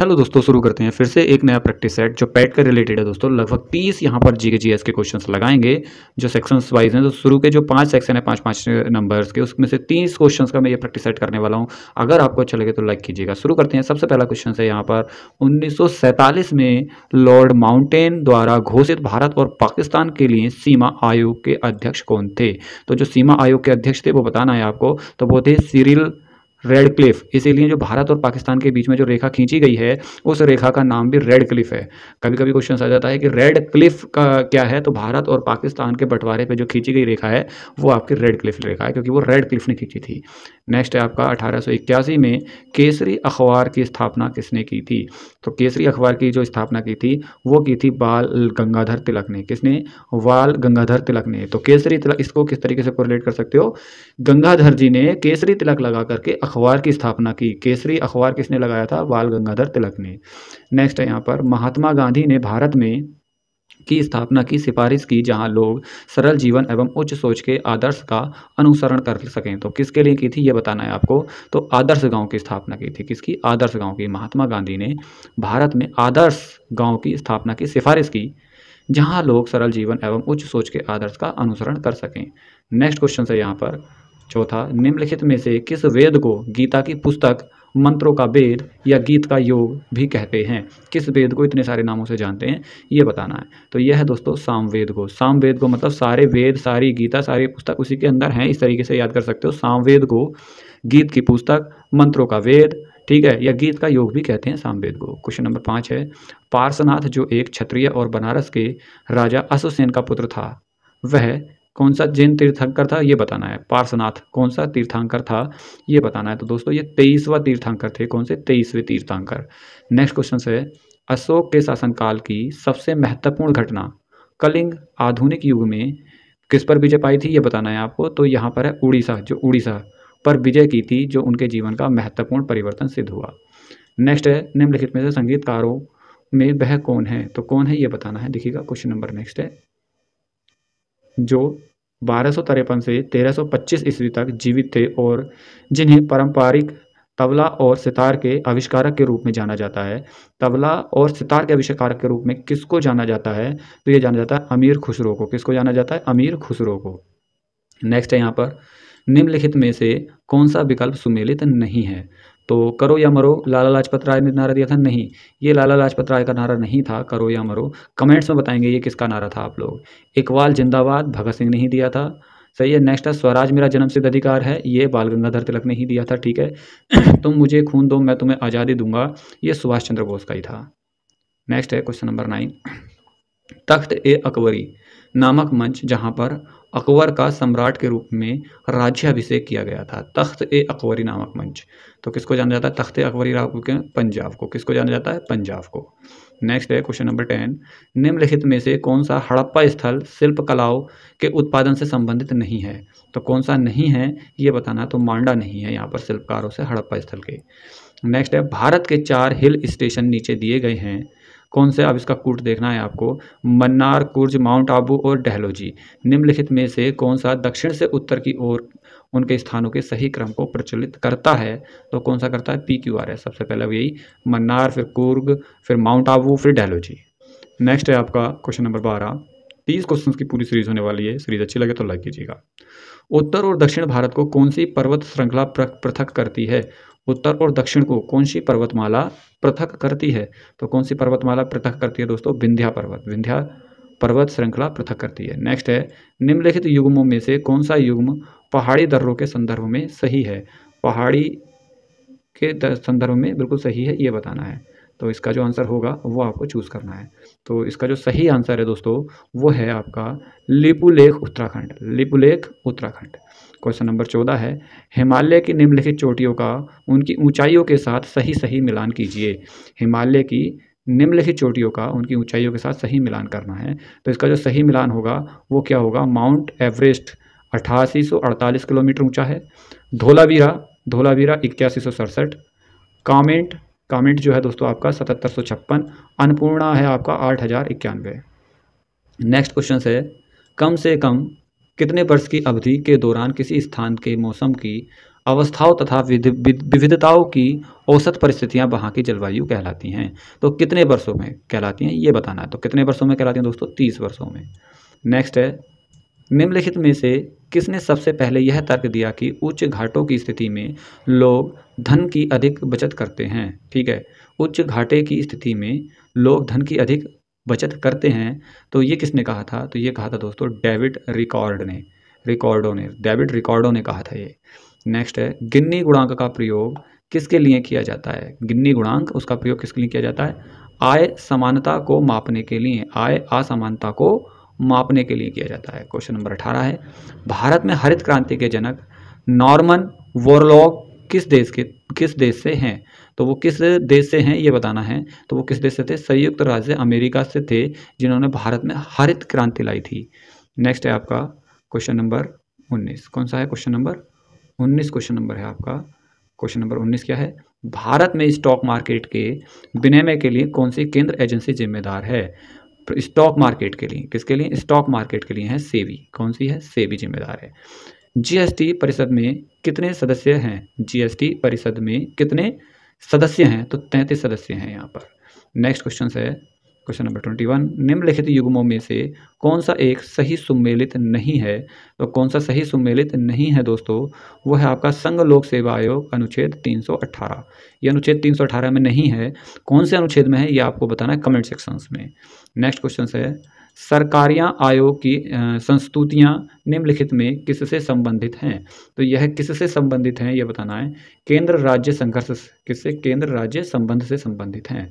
hello दोस्तों शुरू करते हैं फिर से एक नया प्रैक्टिस सेट जो पैट का रिलेटेड है दोस्तों लगभग तीस यहाँ पर जीके के जी एस के क्वेश्चन लगाएंगे जो सेक्शंस वाइज हैं तो शुरू के जो पांच सेक्शन है पांच पांच नंबर्स के उसमें से तीस क्वेश्चन का मैं ये प्रैक्टिस सेट करने वाला हूँ अगर आपको अच्छा लगे तो लाइक कीजिएगा शुरू करते हैं सबसे पहला क्वेश्चन है यहाँ पर उन्नीस में लॉर्ड माउंटेन द्वारा घोषित भारत और पाकिस्तान के लिए सीमा आयोग के अध्यक्ष कौन थे तो जो सीमा आयोग के अध्यक्ष थे वो बताना है आपको तो वो थे सीरिल रेड क्लिफ इसीलिए जो भारत और पाकिस्तान के बीच में जो रेखा खींची गई है उस रेखा का नाम भी रेड क्लिफ है कभी कभी क्वेश्चन आ जाता है कि रेड क्लिफ का क्या है तो भारत और पाकिस्तान के बंटवारे पे जो खींची गई रेखा है वो आपकी रेड क्लिफ रेखा है क्योंकि वो रेड क्लिफ ने खींची थी नेक्स्ट है आपका अठारह में केसरी अखबार की स्थापना किसने की थी तो केसरी अखबार की जो स्थापना की थी वो की थी बाल गंगाधर तिलक ने किसने बाल गंगाधर तिलक ने तो केसरी तिलक इसको किस तरीके से कोरिलेट कर सकते हो गंगाधर जी ने केसरी तिलक लगा करके अखबार की स्थापना की केसरी अखबार किसने लगाया था बाल गंगाधर तिलक ने नेक्स्ट है यहाँ पर महात्मा गांधी ने भारत में की स्थापना की सिफारिश की जहाँ लोग सरल जीवन एवं उच्च सोच के आदर्श का अनुसरण कर सकें तो किसके लिए की थी ये बताना है आपको तो आदर्श गांव की स्थापना की थी किसकी आदर्श गांव की महात्मा गांधी ने भारत में आदर्श गांव की स्थापना की सिफारिश की जहाँ लोग सरल जीवन एवं उच्च सोच के आदर्श का अनुसरण कर सकें नेक्स्ट क्वेश्चन से यहाँ पर चौथा निम्नलिखित में से किस वेद को गीता की पुस्तक मंत्रों का वेद या गीत का योग भी कहते हैं किस वेद को इतने सारे नामों से जानते हैं ये बताना है तो यह है दोस्तों सामवेद को सामवेद को मतलब सारे वेद सारी गीता सारी पुस्तक उसी के अंदर हैं इस तरीके से याद कर सकते हो सामवेद को गीत की पुस्तक मंत्रों का वेद ठीक है या गीत का योग भी कहते हैं सामवेद को क्वेश्चन नंबर पाँच है पार्सनाथ जो एक क्षत्रिय और बनारस के राजा अश्वसेन का पुत्र था वह कौन सा जैन तीर्थंकर था ये बताना है पार्शनाथ कौन सा तीर्थंकर था ये बताना है तो दोस्तों ये तेईसवा तीर्थंकर थे कौन से तेईसवें तीर्थंकर नेक्स्ट क्वेश्चन है अशोक के शासनकाल की सबसे महत्वपूर्ण घटना कलिंग आधुनिक युग में किस पर विजय पाई थी ये बताना है आपको तो यहाँ पर है उड़ीसा जो उड़ीसा पर विजय की थी जो उनके जीवन का महत्वपूर्ण परिवर्तन सिद्ध हुआ नेक्स्ट है निम्नलिखित में से संगीतकारों में वह कौन है तो कौन है ये बताना है देखिएगा क्वेश्चन नंबर नेक्स्ट है जो बारह से तेरह ईस्वी तक जीवित थे और जिन्हें पारंपरिक तबला और सितार के आविष्कारक के रूप में जाना जाता है तबला और सितार के आविष्कारक के रूप में किसको जाना जाता है तो ये जाना जाता है अमीर खुसरो को किसको जाना जाता है अमीर खुसरो को नेक्स्ट है यहाँ पर निम्नलिखित में से कौन सा विकल्प सुमेलित नहीं है तो करो या मरो लाला लाजपत राय ने नारा दिया था नहीं ये लाला लाजपत राय का नारा नहीं था करो या मरो कमेंट्स में बताएंगे ये किसका नारा था आप लोग इकबाल जिंदाबाद भगत सिंह ने ही दिया था सही है नेक्स्ट है स्वराज मेरा जन्म सिद्ध अधिकार है ये बाल गंगाधर तिलक ने ही दिया था ठीक है तुम मुझे खून दो मैं तुम्हें आज़ादी दूंगा ये सुभाष चंद्र बोस का ही था नेक्स्ट है question number nine Takht e Akbari नामक मंच जहाँ पर अकबर का सम्राट के रूप में राज्याभिषेक किया गया था तख्त ए अकबरी नामक मंच तो किसको जाना जाता है तख्त ए अकबरी पंजाब को किसको जाना जाता है पंजाब को नेक्स्ट है क्वेश्चन नंबर टेन निम्नलिखित में से कौन सा हड़प्पा स्थल शिल्प कलाओं के उत्पादन से संबंधित नहीं है तो कौन सा नहीं है ये बताना तो मांडा नहीं है यहाँ पर शिल्पकारों से हड़प्पा स्थल के नेक्स्ट है भारत के चार हिल स्टेशन नीचे दिए गए हैं कौन से अब इसका कूट देखना है आपको मन्नार कुर्ज माउंट आबू और डहलोजी निम्नलिखित में से कौन सा दक्षिण से उत्तर की ओर उनके स्थानों के सही क्रम को प्रचलित करता है तो कौन सा करता है पी क्यू आर है सबसे पहले यही मन्नार फिर कुर्ग फिर माउंट आबू फिर डहलोजी नेक्स्ट है आपका क्वेश्चन नंबर बारह तीस क्वेश्चन की पूरी सीरीज होने वाली है सीरीज अच्छी लगे तो लाइक कीजिएगा उत्तर और दक्षिण भारत को कौन सी पर्वत श्रृंखला पृथक करती है उत्तर और दक्षिण को कौन सी पर्वतमाला पृथक करती है तो कौन सी पर्वतमाला पृथक करती है दोस्तों विंध्या पर्वत विंध्या पर्वत श्रृंखला पृथक करती है नेक्स्ट है निम्नलिखित युग्मों में से कौन सा युग्म पहाड़ी दर्रों के संदर्भ में सही है पहाड़ी के संदर्भ में बिल्कुल सही है ये बताना है तो इसका जो आंसर होगा वो आपको चूज़ करना है तो इसका जो सही आंसर है दोस्तों वो है आपका लिपुलेख उत्तराखंड लिपुलेख उत्तराखंड क्वेश्चन नंबर चौदह है हिमालय की निम्नलिखित चोटियों का उनकी ऊंचाइयों के साथ सही सही मिलान कीजिए हिमालय की निम्नलिखित चोटियों का उनकी ऊंचाइयों के साथ सही मिलान करना है तो इसका जो सही मिलान होगा वो क्या होगा माउंट एवरेस्ट अठासी किलोमीटर ऊँचा है धोलावीरा धोलावीरा इक्यासी सौ सड़सठ कामेंट कमेंट जो है दोस्तों आपका सतहत्तर सौ छप्पन अन्नपूर्णा है आपका आठ हज़ार इक्यानवे नेक्स्ट क्वेश्चन है कम से कम कितने वर्ष की अवधि के दौरान किसी स्थान के मौसम की अवस्थाओं तथा विविधताओं की औसत परिस्थितियां वहां की जलवायु कहलाती हैं तो कितने वर्षों में कहलाती हैं ये बताना है तो कितने वर्षों में कहलाती हैं दोस्तों तीस वर्षों में नेक्स्ट है निम्नलिखित में से किसने सबसे पहले यह तर्क दिया कि उच्च घाटों की स्थिति में लोग धन की अधिक बचत करते हैं ठीक है उच्च घाटे की स्थिति में लोग धन की अधिक बचत करते हैं तो ये किसने कहा था तो ये कहा था दोस्तों डेविड रिकॉर्ड ने रिकॉर्डो ने डेविड रिकॉर्डो ने कहा था ये नेक्स्ट है गिन्नी गुणांक का प्रयोग किसके लिए किया जाता है गिन्नी गुणांक उसका प्रयोग किसके लिए किया जाता है आय समानता को मापने के लिए आय असमानता को मापने के लिए किया जाता है क्वेश्चन नंबर अठारह है भारत में हरित क्रांति के जनक नॉर्मन वोरलॉक किस देश के किस देश से हैं तो वो किस देश से हैं ये बताना है तो वो किस देश से थे संयुक्त राज्य अमेरिका से थे जिन्होंने भारत में हरित क्रांति लाई थी नेक्स्ट है आपका क्वेश्चन नंबर उन्नीस कौन सा है क्वेश्चन नंबर उन्नीस क्वेश्चन नंबर है आपका क्वेश्चन नंबर उन्नीस क्या है भारत में स्टॉक मार्केट के विनिमय के लिए कौन सी केंद्र एजेंसी जिम्मेदार है स्टॉक मार्केट के लिए किसके लिए स्टॉक मार्केट के लिए है सेबी कौन सी है सेबी जिम्मेदार है जीएसटी परिषद में कितने सदस्य हैं जीएसटी परिषद में कितने सदस्य हैं तो तैतीस सदस्य हैं यहाँ पर नेक्स्ट क्वेश्चन है क्वेश्चन नंबर ट्वेंटी वन निम्नलिखित युग्मों में से कौन सा एक सही सुमेलित नहीं है तो कौन सा सही सुमेलित नहीं है दोस्तों वो है आपका संघ लोक सेवा आयोग अनुच्छेद 318 ये अनुच्छेद 318 में नहीं है कौन से अनुच्छेद में है ये आपको बताना है कमेंट सेक्शंस में नेक्स्ट क्वेश्चन है सरकारियां आयोग की संस्तुतियां निम्नलिखित में किससे संबंधित हैं तो यह किससे संबंधित हैं यह बताना है केंद्र राज्य संघर्ष किससे केंद्र राज्य संबंध से संबंधित हैं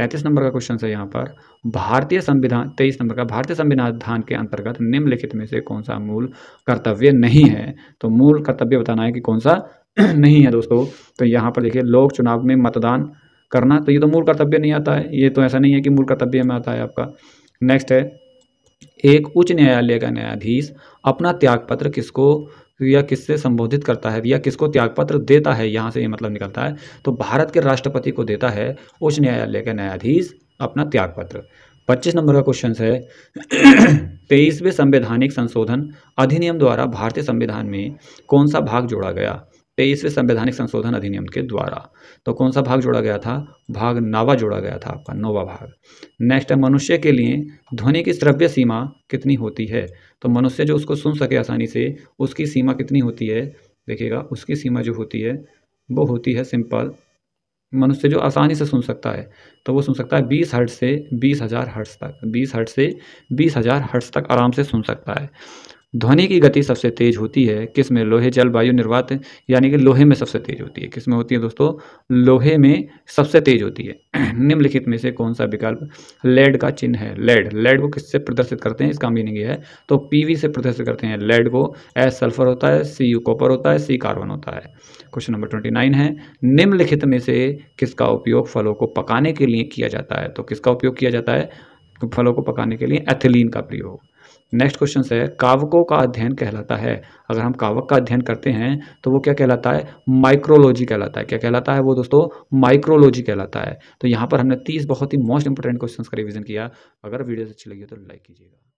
तैंतीस नंबर का क्वेश्चन है यहाँ पर भारतीय संविधान तेईस नंबर का भारतीय संविधान के अंतर्गत निम्नलिखित में से कौन सा मूल कर्तव्य नहीं है तो मूल कर्तव्य बताना है कि कौन सा नहीं है दोस्तों तो यहाँ पर देखिए लोक चुनाव में मतदान करना तो ये तो मूल कर्तव्य नहीं आता है ये तो ऐसा नहीं है कि मूल कर्तव्य में आता है आपका नेक्स्ट है एक उच्च न्यायालय का न्यायाधीश अपना त्यागपत्र किसको या किससे संबोधित करता है या किसको त्यागपत्र देता है यहाँ से ये मतलब निकलता है तो भारत के राष्ट्रपति को देता है उच्च न्यायालय का न्यायाधीश अपना त्यागपत्र पच्चीस नंबर का क्वेश्चन है तेईसवें संवैधानिक संशोधन अधिनियम द्वारा भारतीय संविधान में कौन सा भाग जोड़ा गया तेईसवें संवैधानिक संशोधन अधिनियम के द्वारा तो कौन सा भाग जोड़ा गया था भाग नावा जोड़ा गया था आपका नोवा भाग नेक्स्ट है मनुष्य के लिए ध्वनि की श्रव्य सीमा कितनी होती है तो मनुष्य जो उसको सुन सके आसानी से उसकी सीमा कितनी होती है देखिएगा उसकी सीमा जो होती है वो होती है सिंपल मनुष्य जो आसानी से सुन सकता है तो वो सुन सकता है बीस हर्ट से बीस हज़ार हर्ट्स तक बीस हर्ट से बीस हज़ार हर्ट्स तक आराम से सुन सकता है ध्वनि की गति सबसे तेज होती है किस में लोहे जल वायु निर्वात यानी कि लोहे में सबसे तेज होती है किस में होती है दोस्तों लोहे में सबसे तेज होती है निम्नलिखित में से कौन सा विकल्प लेड का चिन्ह है लेड लेड को किससे प्रदर्शित करते हैं इसका मीनिंग यह है तो पीवी से प्रदर्शित करते हैं लेड को एस सल्फर होता है सी यू कॉपर होता है सी कार्बन होता है क्वेश्चन नंबर ट्वेंटी नाइन है निम्नलिखित में से किसका उपयोग फलों को पकाने के लिए किया जाता है तो किसका उपयोग किया जाता है फलों को पकाने के लिए एथिलीन का प्रयोग नेक्स्ट क्वेश्चन है कावकों का अध्ययन कहलाता है अगर हम कावक का अध्ययन करते हैं तो वो क्या कहलाता है माइक्रोलॉजी कहलाता है क्या कहलाता है वो दोस्तों माइक्रोलॉजी कहलाता है तो यहाँ पर हमने तीस बहुत ही मोस्ट इंपॉर्टेंट क्वेश्चन का रिविजन किया अगर वीडियोस अच्छी लगी तो लाइक कीजिएगा